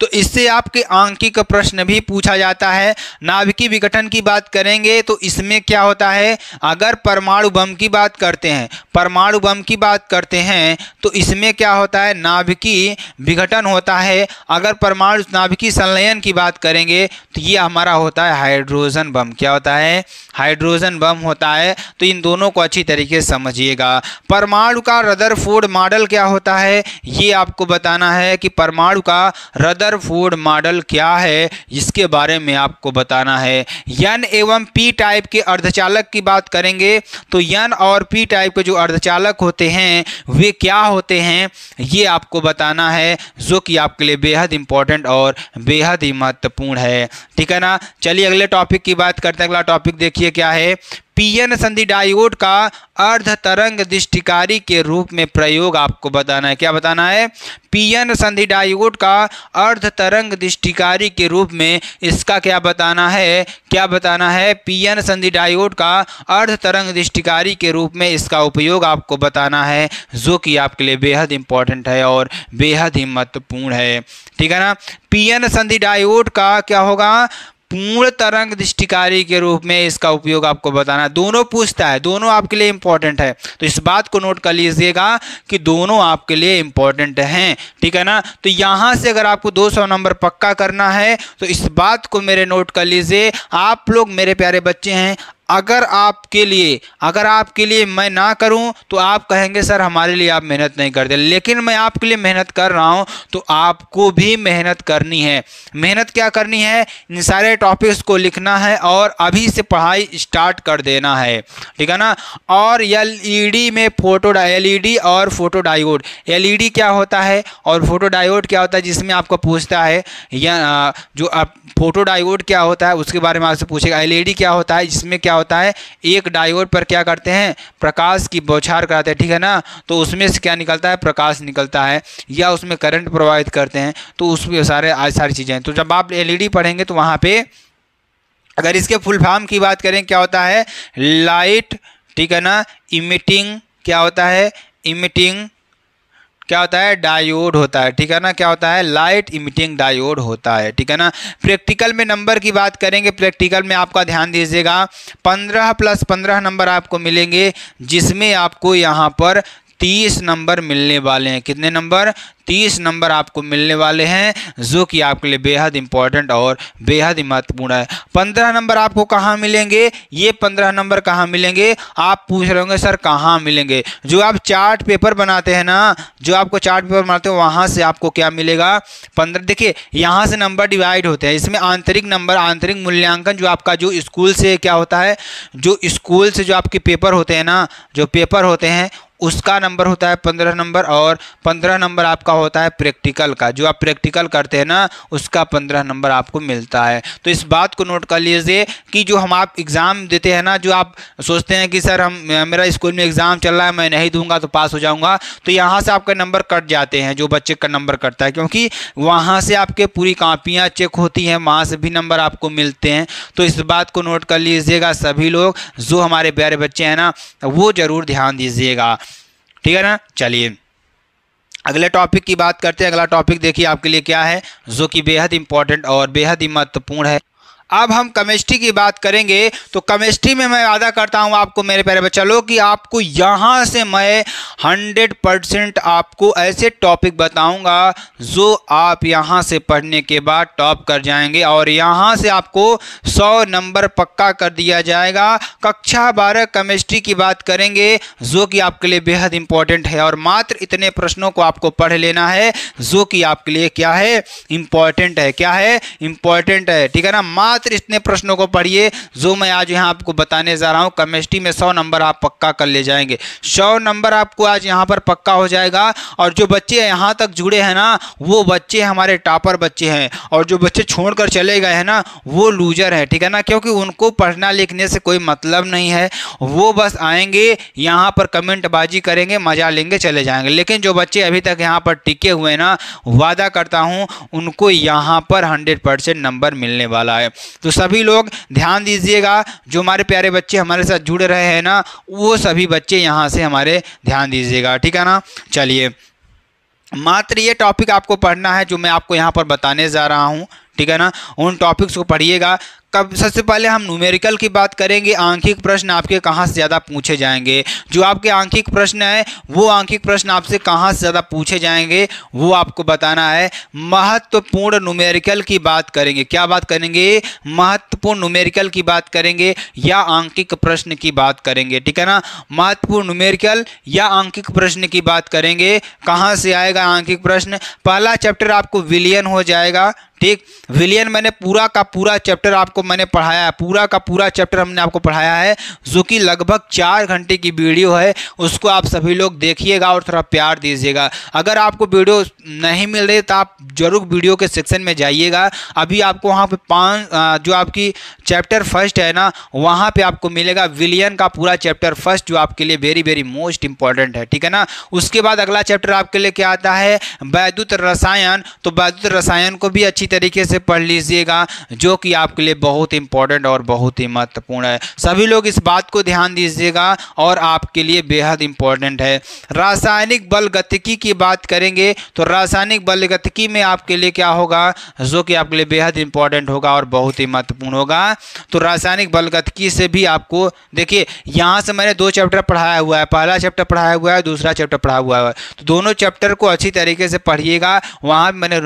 तो इससे आपके आंकिक प्रश्न भी पूछा जाता है नाभिकीय विघटन की बात करेंगे तो इसमें क्या होता है अगर परमाणु बम की बात करते हैं परमाणु बम की बात करते हैं तो इसमें क्या होता है नाभिकीय विघटन होता है अगर परमाणु नाभिकीय संलयन की बात करेंगे तो ये हमारा होता है हाइड्रोजन बम क्या होता है हाइड्रोजन बम होता है तो इन दोनों को अच्छी तरीके से समझिएगा परमाणु का रदर मॉडल क्या होता है ये आपको बताना है कि परमाणु का रदर वेक्टर फूड मॉडल क्या है इसके बारे में आपको बताना है यन एवं पी टाइप के अर्धचालक की बात करेंगे तो यन और पी टाइप के जो अर्धचालक होते हैं वे क्या होते हैं ये आपको बताना है जो कि आपके लिए बेहद इंपॉर्टेंट और बेहद ही महत्वपूर्ण है ठीक है ना चलिए अगले टॉपिक की बात करते हैं अगला टॉपिक देखिए क्या है पीएन संधि डायोड का अर्ध तरंग दृष्टिकारी के रूप में प्रयोग आपको बताना है क्या बताना है पीएन संधि डायोड का अर्ध तरंग दृष्टिकारी के रूप में इसका क्या बताना है क्या बताना है पीएन संधि डायोड का अर्ध तरंग दृष्टिकारी के रूप में इसका उपयोग आपको बताना है जो कि आपके लिए बेहद इंपॉर्टेंट है और बेहद ही महत्वपूर्ण है ठीक है ना पीएन संधि डायोड का क्या होगा पूर्ण तरंग दृष्टिकारी के रूप में इसका उपयोग आपको बताना है दोनों पूछता है दोनों आपके लिए इंपॉर्टेंट है तो इस बात को नोट कर लीजिएगा कि दोनों आपके लिए इंपॉर्टेंट हैं ठीक है ना तो यहां से अगर आपको 200 नंबर पक्का करना है तो इस बात को मेरे नोट कर लीजिए आप लोग मेरे प्यारे बच्चे हैं अगर आपके लिए अगर आपके लिए मैं ना करूं तो आप कहेंगे सर हमारे लिए आप मेहनत नहीं करते लेकिन मैं आपके लिए मेहनत कर रहा हूं तो आपको भी मेहनत करनी है मेहनत क्या करनी है इन सारे टॉपिक्स को लिखना है और अभी से पढ़ाई स्टार्ट कर देना है ठीक है ना और एल e में फोटो एल e और फोटो डायोड एल क्या होता है और फोटो डायोड क्या होता है जिसमें आपको पूछता है या जो आप फोटो डायोड क्या होता है उसके बारे में आपसे पूछेगा एल e क्या होता है जिसमें क्या होता है एक डायोड पर क्या करते हैं प्रकाश की बौछार कराते हैं ठीक है ना तो उसमें से क्या निकलता है प्रकाश निकलता है या उसमें करंट प्रवाहित करते हैं तो उसमें सारे सारी चीज़ें तो जब आप एलईडी पढ़ेंगे तो वहाँ पर अगर इसके फुल फार्म की बात करें क्या होता है लाइट ठीक है ना इमिटिंग क्या होता है इमिटिंग क्या होता है डायोड होता है ठीक है ना क्या होता है लाइट इमिटिंग डायोड होता है ठीक है ना प्रैक्टिकल में नंबर की बात करेंगे प्रैक्टिकल में आपका ध्यान दीजिएगा पंद्रह प्लस पंद्रह नंबर आपको मिलेंगे जिसमें आपको यहाँ पर तीस नंबर मिलने वाले हैं कितने नंबर तीस नंबर आपको मिलने वाले हैं जो कि आपके लिए बेहद इंपॉर्टेंट और बेहद ही महत्वपूर्ण है पंद्रह नंबर आपको कहाँ मिलेंगे ये पंद्रह नंबर कहाँ मिलेंगे आप पूछ रहे होंगे सर कहाँ मिलेंगे जो आप चार्ट पेपर बनाते हैं ना जो आपको चार्ट पेपर बनाते हो वहाँ से आपको क्या मिलेगा पंद्रह देखिए यहाँ से नंबर डिवाइड होते हैं इसमें आंतरिक नंबर आंतरिक मूल्यांकन जो आपका जो स्कूल से क्या होता है जो स्कूल से जो आपके पेपर होते हैं ना जो पेपर होते हैं उसका नंबर होता है पंद्रह नंबर और पंद्रह नंबर आपका होता है प्रैक्टिकल का जो आप प्रैक्टिकल करते हैं ना उसका पंद्रह नंबर आपको मिलता है तो इस बात को नोट कर लीजिए कि जो हम आप एग्ज़ाम देते हैं ना जो आप सोचते हैं कि सर हम मेरा स्कूल में एग्ज़ाम चल रहा है मैं नहीं दूंगा तो पास हो जाऊँगा तो यहाँ से आपका नंबर कट जाते हैं जो बच्चे का नंबर कटता है क्योंकि वहाँ से आपके पूरी कापियाँ चेक होती हैं वहाँ से भी नंबर आपको मिलते हैं तो इस बात को नोट कर लीजिएगा सभी लोग जो हमारे प्यारे बच्चे हैं ना वो ज़रूर ध्यान दीजिएगा ठीक है ना चलिए अगले टॉपिक की बात करते हैं अगला टॉपिक देखिए आपके लिए क्या है जो कि बेहद इंपॉर्टेंट और बेहद ही महत्वपूर्ण है अब हम केमिस्ट्री की बात करेंगे तो केमिस्ट्री में मैं वादा करता हूं आपको मेरे प्यारे बच्चा लोग कि आपको यहां से मैं हंड्रेड परसेंट आपको ऐसे टॉपिक बताऊंगा जो आप यहां से पढ़ने के बाद टॉप कर जाएंगे और यहां से आपको सौ नंबर पक्का कर दिया जाएगा कक्षा बारह केमिस्ट्री की बात करेंगे जो कि आपके लिए बेहद इंपॉर्टेंट है और मात्र इतने प्रश्नों को आपको पढ़ लेना है जो कि आपके लिए क्या है इंपॉर्टेंट है क्या है इंपॉर्टेंट है ठीक है ना मात्र मात्र इतने प्रश्नों को पढ़िए जो मैं आज यहाँ आपको बताने जा रहा हूँ केमिस्ट्री में सौ नंबर आप पक्का कर ले जाएंगे सौ नंबर आपको आज यहाँ पर पक्का हो जाएगा और जो बच्चे यहाँ तक जुड़े हैं ना वो बच्चे हमारे टॉपर बच्चे हैं और जो बच्चे छोड़ कर चले गए हैं ना वो लूजर है ठीक है ना क्योंकि उनको पढ़ना लिखने से कोई मतलब नहीं है वो बस आएंगे यहाँ पर कमेंटबाजी करेंगे मज़ा लेंगे चले जाएंगे लेकिन जो बच्चे अभी तक यहाँ पर टिके हुए ना वादा करता हूँ उनको यहाँ पर हंड्रेड परसेंट नंबर मिलने वाला है तो सभी लोग ध्यान दीजिएगा जो हमारे प्यारे बच्चे हमारे साथ जुड़ रहे हैं ना वो सभी बच्चे यहाँ से हमारे ध्यान दीजिएगा ठीक है ना चलिए मात्र ये टॉपिक आपको पढ़ना है जो मैं आपको यहाँ पर बताने जा रहा हूँ ठीक है ना उन टॉपिक्स को पढ़िएगा कब सबसे पहले हम न्यूमेरिकल की बात करेंगे आंखिक प्रश्न आपके कहाँ से ज़्यादा पूछे जाएंगे जो आपके आंखिक प्रश्न है वो आंखिक प्रश्न आपसे कहाँ से ज़्यादा पूछे जाएंगे वो आपको बताना है महत्वपूर्ण न्यूमेरिकल की बात करेंगे क्या बात करेंगे महत्वपूर्ण न्यूमेरिकल की बात करेंगे या आंकिक प्रश्न की बात करेंगे ठीक है ना महत्वपूर्ण न्यूमेरिकल या आंकिक प्रश्न की बात करेंगे कहाँ से आएगा आंकिक प्रश्न पहला चैप्टर आपको विलियन हो जाएगा ठीक विलियन मैंने पूरा का पूरा चैप्टर आपको आपको मैंने पढ़ाया है पूरा का पूरा चैप्टर हमने आपको पढ़ाया है जो कि लगभग चार घंटे की वीडियो है उसको आप सभी लोग देखिएगा और थोड़ा प्यार दीजिएगा अगर आपको वीडियो नहीं मिल रही तो आप जरूर वीडियो के सेक्शन में जाइएगा अभी आपको वहाँ पर पाँच जो आपकी चैप्टर फर्स्ट है ना वहाँ पर आपको मिलेगा विलियन का पूरा चैप्टर फर्स्ट जो आपके लिए वेरी वेरी मोस्ट इंपॉर्टेंट है ठीक है ना उसके बाद अगला चैप्टर आपके लिए क्या आता है वैद्युत रसायन तो वैद्युत रसायन को भी अच्छी तरीके से पढ़ लीजिएगा जो कि आपके लिए बहुत इंपॉर्टेंट और बहुत ही महत्वपूर्ण है सभी लोग इस बात को ध्यान दीजिएगा और आपके लिए बेहद इंपॉर्टेंट है रासायनिक बल गतिकी की बात करेंगे तो रासायनिक बल गतिकी में आपके लिए क्या होगा जो कि आपके लिए बेहद इंपॉर्टेंट होगा और बहुत ही महत्वपूर्ण होगा तो रासायनिक बल गतिकी से भी आपको देखिए यहाँ से मैंने दो चैप्टर पढ़ाया हुआ है पहला चैप्टर पढ़ाया हुआ है दूसरा चैप्टर पढ़ाया हुआ है तो दोनों चैप्टर को अच्छी तरीके से पढ़िएगा वहाँ मैंने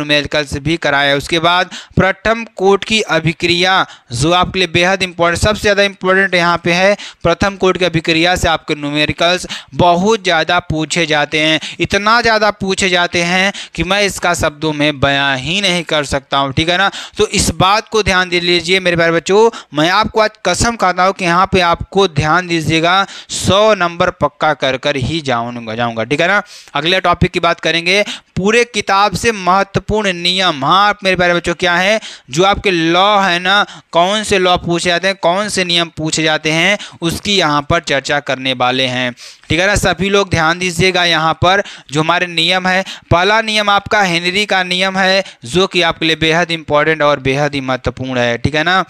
से भी कराया उसके बाद प्रथम कोट की अभिक्रिया जो आपके लिए बेहद इंपॉर्टेंट सबसे ज़्यादा इंपॉर्टेंट यहाँ पे है प्रथम कोट के अभिक्रिया से आपके न्यूमेरिकल्स बहुत ज़्यादा पूछे जाते हैं इतना ज़्यादा पूछे जाते हैं कि मैं इसका शब्दों में बयां ही नहीं कर सकता हूँ ठीक है ना तो इस बात को ध्यान दे लीजिए मेरे प्यारे बच्चों मैं आपको आज कसम खाता हूँ कि यहाँ पर आपको ध्यान दीजिएगा सौ नंबर पक्का कर कर ही जाऊँगा जाऊँगा ठीक है ना अगले टॉपिक की बात करेंगे पूरे किताब से महत्वपूर्ण नियम हाँ आप मेरे प्यारे बच्चों क्या है जो आपके लॉ है ना कौन से लॉ पूछे जाते हैं कौन से नियम पूछे जाते हैं उसकी यहाँ पर चर्चा करने वाले हैं ठीक है ना सभी लोग ध्यान दीजिएगा यहाँ पर जो हमारे नियम है पहला नियम आपका हेनरी का नियम है जो कि आपके लिए बेहद इंपॉर्टेंट और बेहद ही महत्वपूर्ण है ठीक है ना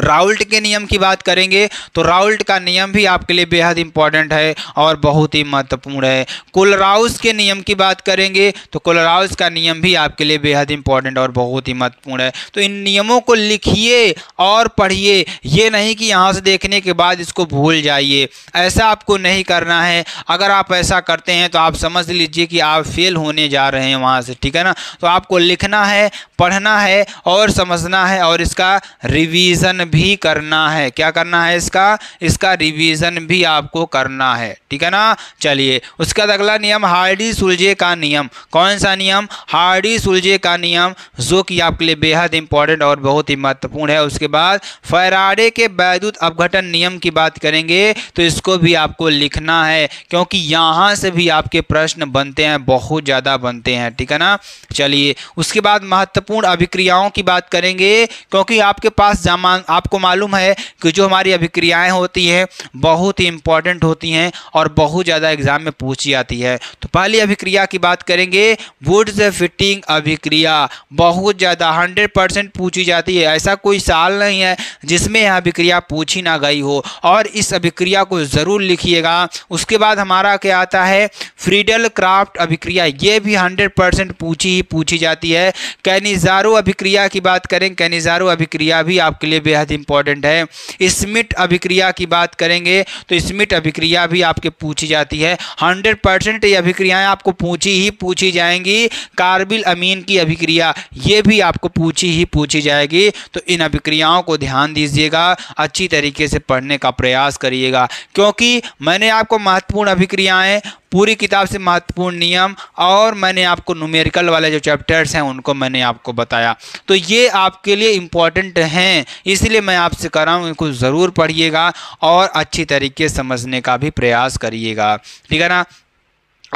राउल्ट के नियम की बात करेंगे तो राउल्ट का नियम भी आपके लिए बेहद इंपॉर्टेंट है और बहुत ही महत्वपूर्ण है कुलराउस के नियम की बात करेंगे तो कुलराउस का नियम भी आपके लिए बेहद इंपॉर्टेंट और बहुत ही महत्वपूर्ण है तो इन नियमों को लिखिए और पढ़िए ये नहीं कि यहाँ से देखने के बाद इसको भूल जाइए ऐसा आपको नहीं करना है अगर आप ऐसा करते हैं तो आप समझ लीजिए कि आप फेल होने जा रहे हैं वहाँ से ठीक है ना तो आपको लिखना है पढ़ना है और समझना है और इसका रिविजन भी करना है क्या करना है इसका इसका रिवीजन भी आपको करना है ठीक है ना चलिए उसके बाद अगला नियम हार्डी सुलझे का नियम कौन सा नियम हार्डी सुलझे का नियम जो कि आपके लिए बेहद इंपॉर्टेंट और बहुत ही महत्वपूर्ण है उसके बाद फैराडे के वैद्युत अपघटन नियम की बात करेंगे तो इसको भी आपको लिखना है क्योंकि यहाँ से भी आपके प्रश्न बनते हैं बहुत ज़्यादा बनते हैं ठीक है ना चलिए उसके बाद महत्वपूर्ण अभिक्रियाओं की बात करेंगे क्योंकि आपके पास जमान आपको मालूम है कि जो हमारी अभिक्रियाएं होती हैं बहुत ही इंपॉर्टेंट होती हैं और बहुत ज़्यादा एग्जाम में पूछी जाती है तो पहली अभिक्रिया की बात करेंगे वुड्स फिटिंग अभिक्रिया बहुत ज़्यादा हंड्रेड परसेंट पूछी जाती है ऐसा कोई साल नहीं है जिसमें यह अभिक्रिया पूछी ना गई हो और इस अभिक्रिया को ज़रूर लिखिएगा उसके बाद हमारा क्या आता है फ्रीडल क्राफ्ट अभिक्रिया ये भी हंड्रेड परसेंट पूछी ही पूछी जाती है कैनिजारो अभिक्रिया की बात करें कैनिजारो अभिक्रिया भी आपके लिए बेहद बेहद इंपॉर्टेंट है स्मिट अभिक्रिया की बात करेंगे तो स्मिट अभिक्रिया भी आपके पूछी जाती है हंड्रेड परसेंट ये अभिक्रियाएँ आपको पूछी ही पूछी जाएंगी कार्बिल अमीन की अभिक्रिया ये भी आपको पूछी ही पूछी जाएगी तो इन अभिक्रियाओं को ध्यान दीजिएगा अच्छी तरीके से पढ़ने का प्रयास करिएगा क्योंकि मैंने आपको महत्वपूर्ण अभिक्रियाएँ पूरी किताब से महत्वपूर्ण नियम और मैंने आपको न्यूमेरिकल वाले जो चैप्टर्स हैं उनको मैंने आपको बताया तो ये आपके लिए इम्पॉर्टेंट हैं इसलिए इसलिए मैं आपसे कह रहा हूँ इनको ज़रूर पढ़िएगा और अच्छी तरीके समझने का भी प्रयास करिएगा ठीक है ना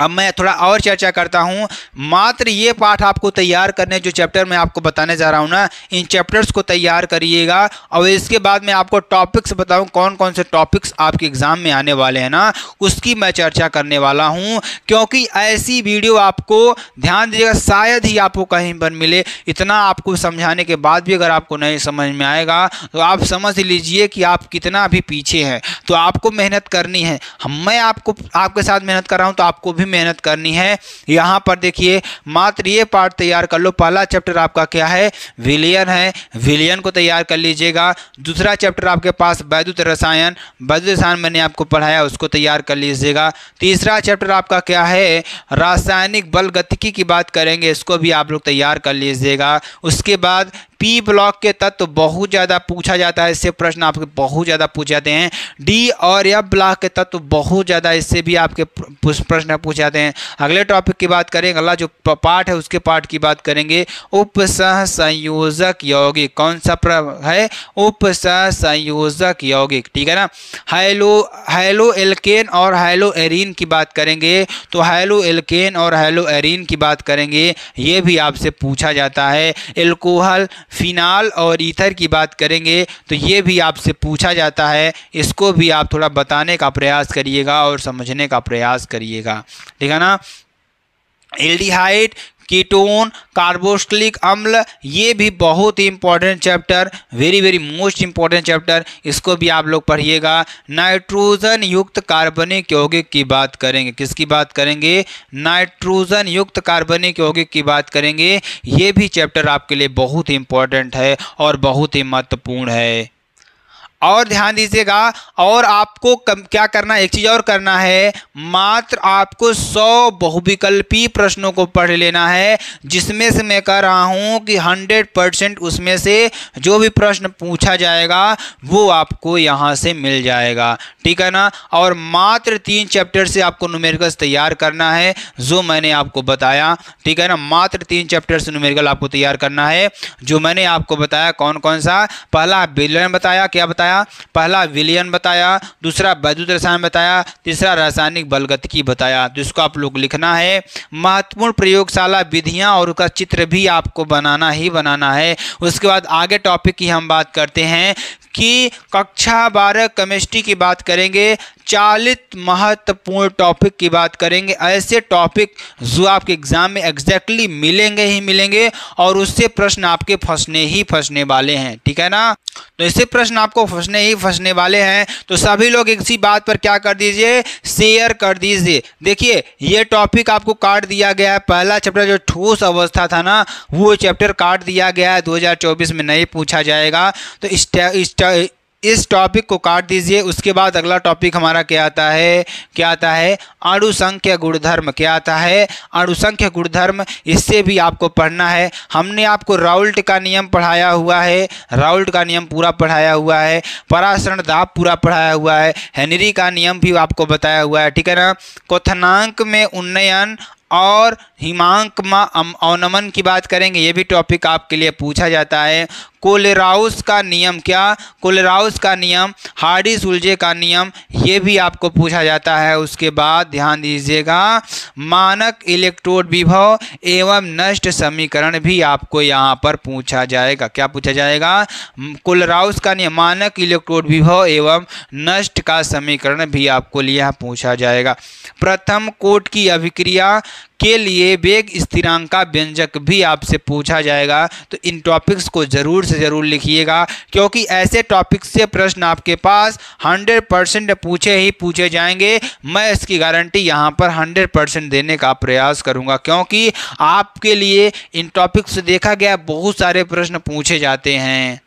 अब मैं थोड़ा और चर्चा करता हूँ मात्र ये पाठ आपको तैयार करने जो चैप्टर मैं आपको बताने जा रहा हूँ ना इन चैप्टर्स को तैयार करिएगा और इसके बाद मैं आपको टॉपिक्स बताऊँ कौन कौन से टॉपिक्स आपके एग्ज़ाम में आने वाले हैं ना उसकी मैं चर्चा करने वाला हूँ क्योंकि ऐसी वीडियो आपको ध्यान दीजिएगा शायद ही आपको कहीं पर मिले इतना आपको समझाने के बाद भी अगर आपको नहीं समझ में आएगा तो आप समझ लीजिए कि आप कितना भी पीछे हैं तो आपको मेहनत करनी है मैं आपको आपके साथ मेहनत कर रहा हूँ तो आपको भी मेहनत करनी है यहाँ पर देखिए मात्र ये पार्ट तैयार कर लो पहला चैप्टर आपका क्या है विलियन है विलियन को तैयार कर लीजिएगा दूसरा चैप्टर आपके पास वैद्युत रसायन वैद्युत रसायन मैंने आपको पढ़ाया उसको तैयार कर लीजिएगा तीसरा चैप्टर आपका क्या है रासायनिक बल गतिकी की बात करेंगे इसको भी आप लोग तैयार कर लीजिएगा उसके बाद पी ब्लॉक के तत्व बहुत ज़्यादा पूछा जाता है इससे प्रश्न आपके बहुत ज़्यादा पूछ जाते हैं डी और एफ ब्लॉक के तत्व बहुत ज़्यादा इससे भी आपके प्रश्न पूछ जाते हैं अगले टॉपिक की बात करें अगला जो पार्ट है उसके पार्ट की बात करेंगे उपसह संयोजक यौगिक कौन सा है उपसह संयोजक यौगिक ठीक है ना हैलो हैलो एल्केन और हेलो एरीन की बात करेंगे तो हैलो एल्केन और हेलो एरीन की बात करेंगे ये भी आपसे पूछा जाता है एल्कोहल फिनाल और ईथर की बात करेंगे तो ये भी आपसे पूछा जाता है इसको भी आप थोड़ा बताने का प्रयास करिएगा और समझने का प्रयास करिएगा ठीक है ना एल्डिहाइड कीटोन कार्बोस्टलिक अम्ल ये भी बहुत ही important chapter very very most important chapter इसको भी आप लोग पढ़िएगा नाइट्रोजन युक्त कार्बनिक यौगिक की बात करेंगे किसकी बात करेंगे नाइट्रोजन युक्त कार्बनिक यौगिक की बात करेंगे ये भी चैप्टर आपके लिए बहुत ही इंपॉर्टेंट है और बहुत ही महत्वपूर्ण है और ध्यान दीजिएगा और आपको कम, क्या करना एक चीज़ और करना है मात्र आपको सौ बहुविकल्पी प्रश्नों को पढ़ लेना है जिसमें से मैं कह रहा हूँ कि हंड्रेड परसेंट उसमें से जो भी प्रश्न पूछा जाएगा वो आपको यहाँ से मिल जाएगा ठीक है ना और मात्र तीन चैप्टर से आपको न्यूमेरिकल्स तैयार करना है जो मैंने आपको बताया ठीक है ना मात्र तीन चैप्टर से नुमेरिकल आपको तैयार करना है जो मैंने आपको बताया कौन कौन सा पहला बिलन बताया क्या बताया बताया पहला विलियन बताया दूसरा वैद्युत रसायन बताया तीसरा रासायनिक बलगतकी बताया जिसको तो आप लोग लिखना है महत्वपूर्ण प्रयोगशाला विधियाँ और उसका चित्र भी आपको बनाना ही बनाना है उसके बाद आगे टॉपिक की हम बात करते हैं कि कक्षा बारह केमिस्ट्री की बात करेंगे चालित महत्वपूर्ण टॉपिक की बात करेंगे ऐसे टॉपिक जो आपके एग्ज़ाम में एग्जैक्टली exactly मिलेंगे ही मिलेंगे और उससे प्रश्न आपके फंसने ही फंसने वाले हैं ठीक है ना तो इससे प्रश्न आपको फंसने ही फंसने वाले हैं तो सभी लोग इसी बात पर क्या कर दीजिए शेयर कर दीजिए देखिए ये टॉपिक आपको काट दिया गया है पहला चैप्टर जो ठोस अवस्था था ना वो चैप्टर काट दिया गया है दो में नहीं पूछा जाएगा तो इस इस टॉपिक को काट दीजिए उसके बाद अगला टॉपिक हमारा क्या आता है क्या आता है अणुसंख्य गुणधर्म क्या आता है अणुसंख्य गुणधर्म इससे भी आपको पढ़ना है हमने आपको राउल्ट का नियम पढ़ाया हुआ है राउल्ट का नियम पूरा पढ़ाया हुआ है पराशरण दाब पूरा पढ़ाया हुआ है हेनरी का नियम भी आपको बताया हुआ है ठीक है ना कोथनांक में उन्नयन और हिमांक मा अवनमन की बात करेंगे ये भी टॉपिक आपके लिए पूछा जाता है कोलेराउस का नियम क्या कोलेराउस का नियम हार्डी सुलझे का नियम ये भी आपको पूछा जाता है उसके बाद ध्यान दीजिएगा मानक इलेक्ट्रोड विभव एवं नष्ट समीकरण भी आपको यहाँ पर पूछा जाएगा क्या पूछा जाएगा कोलेराउस का नियम मानक इलेक्ट्रोड विभव एवं नष्ट का समीकरण भी आपको लिया पूछा जाएगा प्रथम कोट की अभिक्रिया के लिए वेग स्थिरांक का व्यंजक भी आपसे पूछा जाएगा तो इन टॉपिक्स को ज़रूर से ज़रूर लिखिएगा क्योंकि ऐसे टॉपिक्स से प्रश्न आपके पास 100 परसेंट पूछे ही पूछे जाएंगे मैं इसकी गारंटी यहाँ पर 100 परसेंट देने का प्रयास करूँगा क्योंकि आपके लिए इन टॉपिक्स से देखा गया बहुत सारे प्रश्न पूछे जाते हैं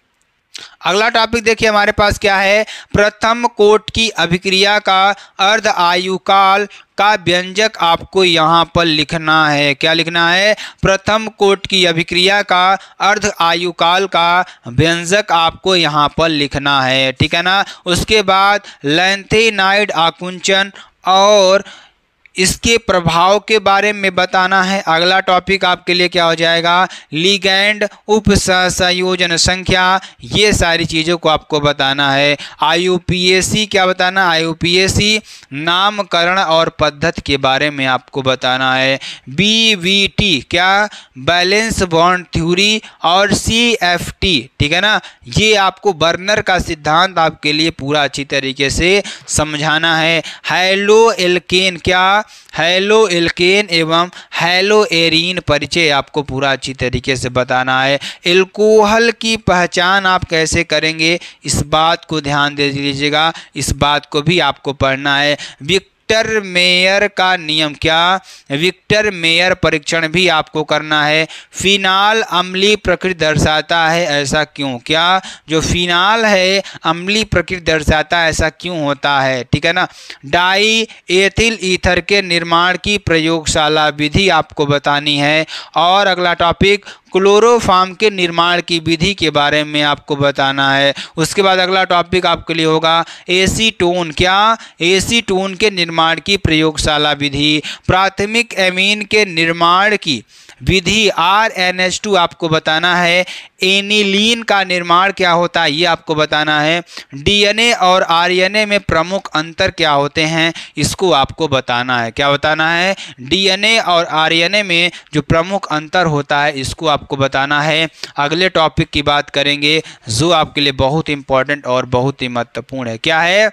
अगला टॉपिक देखिए हमारे पास क्या है प्रथम कोट की अभिक्रिया का अर्ध आयु काल का व्यंजक आपको यहाँ पर लिखना है क्या लिखना है प्रथम कोट की अभिक्रिया का अर्ध आयुकाल का व्यंजक आपको यहाँ पर लिखना है ठीक है ना उसके बाद लेंथेनाइड आकुंचन और इसके प्रभाव के बारे में बताना है अगला टॉपिक आपके लिए क्या हो जाएगा लीगैंड उप संयोजन संख्या ये सारी चीज़ों को आपको बताना है आई क्या बताना आई नामकरण और पद्धति के बारे में आपको बताना है बी क्या बैलेंस बॉन्ड थ्योरी और सी ठीक है ना ये आपको बर्नर का सिद्धांत आपके लिए पूरा अच्छी तरीके से समझाना है हेलो एल्केन क्या हैलो एल्केन एवं हैलो एरीन परिचय आपको पूरा अच्छी तरीके से बताना है एल्कोहल की पहचान आप कैसे करेंगे इस बात को ध्यान दे दीजिएगा इस बात को भी आपको पढ़ना है विक्टर मेयर का नियम क्या विक्टर मेयर परीक्षण भी आपको करना है फिनाल अम्ली प्रकृति दर्शाता है ऐसा क्यों क्या जो फिनाल है अम्ली प्रकृति दर्शाता है ऐसा क्यों होता है ठीक है ना डाई एथिल ईथर के निर्माण की प्रयोगशाला विधि आपको बतानी है और अगला टॉपिक क्लोरोफार्म के निर्माण की विधि के बारे में आपको बताना है उसके बाद अगला टॉपिक आपके लिए होगा एसीटोन क्या एसीटोन के निर्माण की प्रयोगशाला विधि प्राथमिक एमीन के निर्माण की विधि आर एन एच टू आपको बताना है एनिलीन का निर्माण क्या होता है ये आपको बताना है डीएनए और आरएनए में प्रमुख अंतर क्या होते हैं इसको आपको बताना है क्या बताना है डीएनए और आरएनए में जो प्रमुख अंतर होता है इसको आपको बताना है अगले टॉपिक की बात करेंगे जो आपके लिए बहुत इंपॉर्टेंट और बहुत ही महत्वपूर्ण है क्या है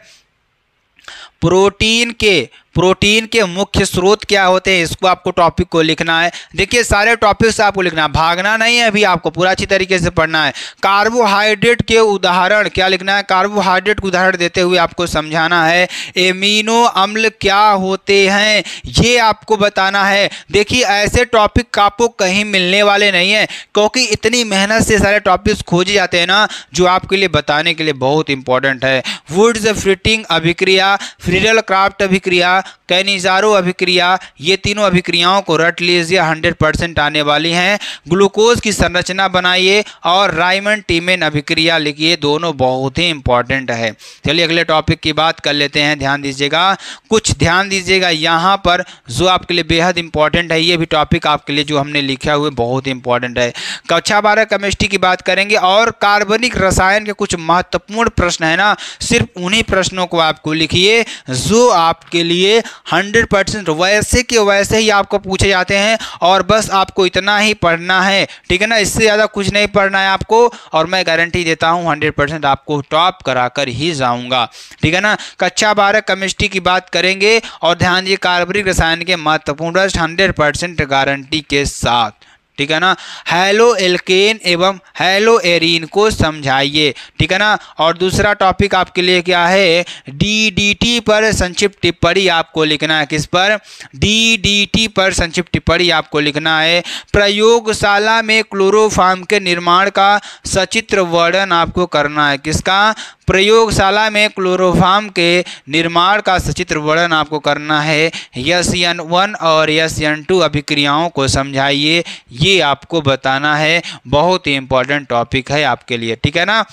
प्रोटीन के प्रोटीन के मुख्य स्रोत क्या होते हैं इसको आपको टॉपिक को लिखना है देखिए सारे टॉपिक्स आपको लिखना है भागना नहीं है अभी आपको पूरा अच्छी तरीके से पढ़ना है कार्बोहाइड्रेट के उदाहरण क्या लिखना है कार्बोहाइड्रेट के उदाहरण देते हुए आपको समझाना है एमिनो अम्ल क्या होते हैं ये आपको बताना है देखिए ऐसे टॉपिक आपको कहीं मिलने वाले नहीं हैं क्योंकि इतनी मेहनत से सारे टॉपिक्स खोजे जाते हैं ना जो आपके लिए बताने के लिए बहुत इंपॉर्टेंट है वुड्स फ्रिटिंग अभिक्रिया फ्रीडल क्राफ्ट अभिक्रिया कैनिजारो अभिक्रिया ये तीनों अभिक्रियाओं को रट लीजिए हंड्रेड परसेंट आने वाली हैं ग्लूकोज की संरचना बनाइए और राइमन टीमेन अभिक्रिया लिखिए दोनों बहुत ही इंपॉर्टेंट है चलिए अगले टॉपिक की बात कर लेते हैं ध्यान दीजिएगा कुछ ध्यान दीजिएगा यहाँ पर जो आपके लिए बेहद इंपॉर्टेंट है ये भी टॉपिक आपके लिए जो हमने लिखा हुए बहुत इंपॉर्टेंट है कक्षा बारह केमिस्ट्री की बात करेंगे और कार्बनिक रसायन के कुछ महत्वपूर्ण प्रश्न है ना सिर्फ उन्हीं प्रश्नों को आपको लिखिए जो आपके लिए हंड्रेड परसेंट वैसे के वैसे ही आपको पूछे जाते हैं और बस आपको इतना ही पढ़ना है ठीक है ना इससे ज़्यादा कुछ नहीं पढ़ना है आपको और मैं गारंटी देता हूँ हंड्रेड आपको टॉप करा ही जाऊँगा ठीक है ना कक्षा बारह केमिस्ट्री की बात करेंगे और ध्यान दिए कार्बनिक रसायन के महत्वपूर्ण हंड्रेड परसेंट गारंटी के साथ ठीक है ना हेलो एल्केन एवं हेलो एरिन को समझाइए ठीक है ना और दूसरा टॉपिक आपके लिए क्या है डीडीटी पर संक्षिप्त टिप्पणी आपको लिखना है किस पर डीडीटी पर संक्षिप्त टिप्पणी आपको लिखना है प्रयोगशाला में क्लोरोफार्म के निर्माण का सचित्र वर्णन आपको करना है किसका प्रयोगशाला में क्लोरोफार्म के निर्माण का सचित्र वर्णन आपको करना है यस एन वन और यस एन टू अभिक्रियाओं को समझाइए ये आपको बताना है बहुत ही इंपॉर्टेंट टॉपिक है आपके लिए ठीक है ना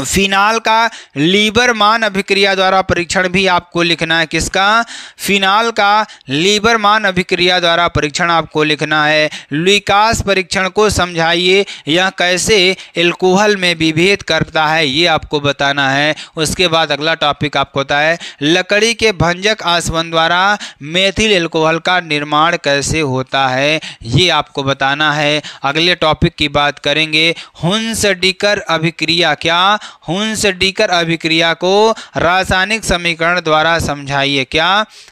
फिनाल का लीबरमान अभिक्रिया द्वारा परीक्षण भी आपको लिखना है किसका फिनाल का लीबरमान अभिक्रिया द्वारा परीक्षण आपको लिखना है विकास परीक्षण को समझाइए यह कैसे एल्कोहल में विभेद करता है ये आपको बताना है उसके बाद अगला टॉपिक आपको होता है लकड़ी के भंजक आसवन द्वारा मेथिल एल्कोहल का निर्माण कैसे होता है ये आपको बताना है अगले टॉपिक की बात करेंगे हुंसडिकर अभिक्रिया क्या हुंस डीकर अभिक्रिया को रासायनिक समीकरण द्वारा समझाइए क्या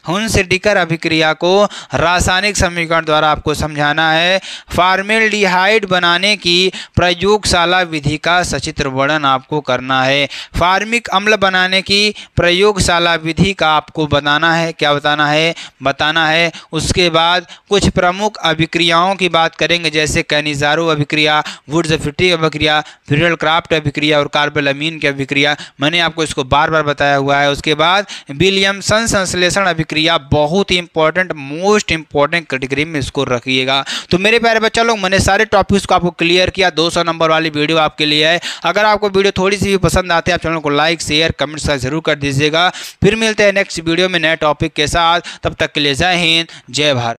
हुंस डीकर अभिक्रिया को रासायनिक समीकरण द्वारा आपको समझाना है फार्मेल्डिहाइड बनाने की प्रयोगशाला विधि का सचित्र वर्णन आपको करना है फार्मिक अम्ल बनाने की प्रयोगशाला विधि का आपको बताना है क्या बताना है बताना है उसके बाद कुछ प्रमुख अभिक्रियाओं की बात करेंगे जैसे कैनिजारो अभिक्रिया वुड्स फिटी अभिक्रिया फ्यूरल क्राफ्ट अभिक्रिया और कार्बन कार्बोलामीन की अभिक्रिया मैंने आपको इसको बार बार बताया हुआ है उसके बाद विलियमसन संश्लेषण अभिक्रिया बहुत ही इंपॉर्टेंट मोस्ट इंपॉर्टेंट कैटेगरी में इसको रखिएगा तो मेरे प्यारे बच्चा लोग मैंने सारे टॉपिक्स को आपको क्लियर किया 200 नंबर वाली वीडियो आपके लिए है अगर आपको वीडियो थोड़ी सी भी पसंद आती है आप चैनल को लाइक शेयर कमेंट साथ जरूर कर दीजिएगा फिर मिलते हैं नेक्स्ट वीडियो में नए टॉपिक के साथ तब तक के लिए जय हिंद जय भारत